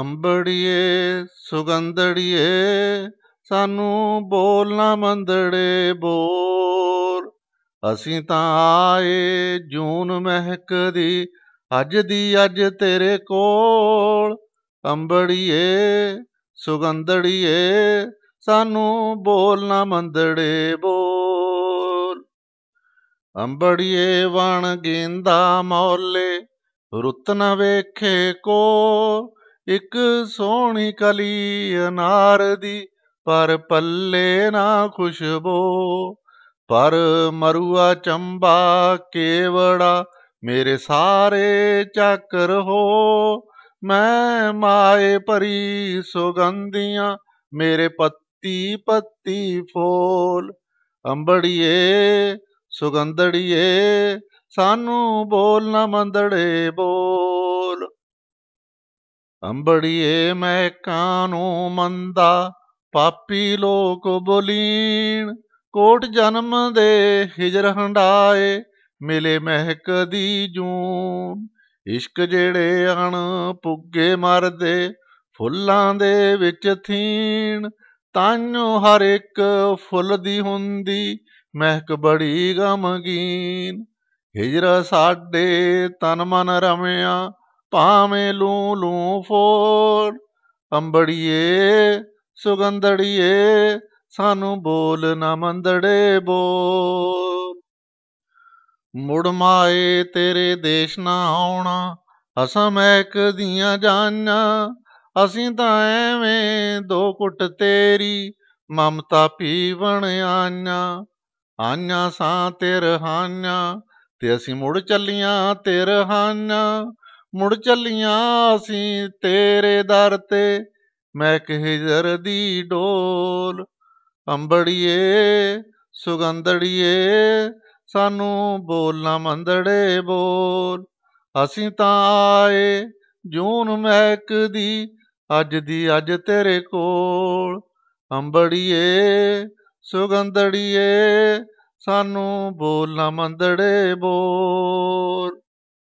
ਅੰਬੜੀਏ ਸੁਗੰਧੜੀਏ ਸਾਨੂੰ ਬੋਲ ਨਾ ਮੰਦੜੇ ਬੋਲ ਅਸੀਂ ਤਾਂ ਆਏ ਜੂਨ ਮਹਿਕਦੀ ਅੱਜ ਦੀ ਅੱਜ ਤੇਰੇ ਕੋਲ ਅੰਬੜੀਏ ਸੁਗੰਧੜੀਏ ਸਾਨੂੰ ਬੋਲ ਨਾ ਮੰਦੜੇ ਬੋਲ ਅੰਬੜੀਏ ਵਣ ਗੇਂਦਾ ਮੌਲੇ ਰੁੱਤ ਨਾ ਵੇਖੇ ਕੋ ਇੱਕ ਸੋਹਣੀ ਕਲੀ ਅਨਾਰ ਦੀ ਪਰ ਪੱਲੇ ਨਾ ਖੁਸ਼ਬੋ ਪਰ ਮਰੂਆ ਚੰਬਾ ਕੇਵੜਾ ਮੇਰੇ ਸਾਰੇ ਚੱਕਰ ਹੋ ਮੈਂ ਮਾਏ ਪਰੀ ਸੁਗੰਧੀਆਂ ਮੇਰੇ ਪੱਤੀ ਪੱਤੀ ਫੋਲ ਅੰਬੜੀਏ ਸੁਗੰਧੜੀਏ ਸਾਨੂੰ ਬੋਲ ਨਾ ਮੰਦੜੇ ਬੋਲ ਅੰਬੜੀਏ ਮਹਿਕਾਂ ਨੂੰ ਮੰਦਾ ਪਾਪੀ ਲੋਕ ਬੋਲੀਣ ਕੋਟ ਜਨਮ ਦੇ ਹਿਜਰ ਹੰਡਾਏ ਮਿਲੇ ਮਹਿਕ ਦੀ ਜੂਨ ਇਸ਼ਕ ਜਿਹੜੇ ਅਣ ਪੁੱਗੇ ਮਰਦੇ ਫੁੱਲਾਂ ਦੇ ਵਿੱਚ ਥੀਣ ਤਾਨੂੰ ਹਰ ਇੱਕ ਫੁੱਲ ਦੀ ਹੁੰਦੀ ਮਹਿਕ ਬੜੀ ਗਮਗੀਨ ਹਿਜਰਾ ਸਾਡੇ ਤਨ ਮਨ ਰਮਿਆ ਭਾਵੇਂ ਲੂ ਲੂ ਫੋਰ ਅੰਬੜੀਏ ਸੁਗੰਧੜੀਏ ਸਾਨੂੰ ਬੋਲ ਨਾ ਮੰਦੜੇ ਬੋਲ ਮੁੜ ਮਾਏ ਤੇਰੇ ਦੇਸ਼ ਨਾ ਆਉਣਾ ਅਸਾਂ ਮਹਿਕ ਦੀਆਂ ਜਾਨਾਂ ਅਸੀਂ ਤਾਂ ਐਵੇਂ ਦੋ ਕੁੱਟ ਤੇਰੀ ਮਮਤਾ ਪੀਵਣ ਆਈਆਂ ਆਈਆਂ ਸਾਂ ਤੇਰ ਰਹਾਨਾਂ ਤੇ ਅਸੀਂ ਮੁੜ ਚੱਲੀਆਂ ਤੇਰ ਰਹਾਨਾਂ ਮੁੜ ਚੱਲੀਆਂ ਅਸੀਂ ਤੇਰੇ ਦਰ ਤੇ ਮੈਂ ਜ਼ਰ ਦੀ ਡੋਲ ਅੰਬੜੀਏ ਸੁਗੰਧੜੀਏ ਸਾਨੂੰ ਬੋਲ ਨਾ ਮੰਦੜੇ ਬੋਲ ਅਸੀਂ ਤਾਂ ਆਏ ਜੂਨ ਮਹਿਕ ਦੀ ਅੱਜ ਦੀ ਅੱਜ ਤੇਰੇ ਕੋਲ ਅੰਬੜੀਏ ਸੁਗੰਧੜੀਏ ਸਾਨੂੰ ਬੋਲ ਨਾ ਮੰਦੜੇ ਬੋਲ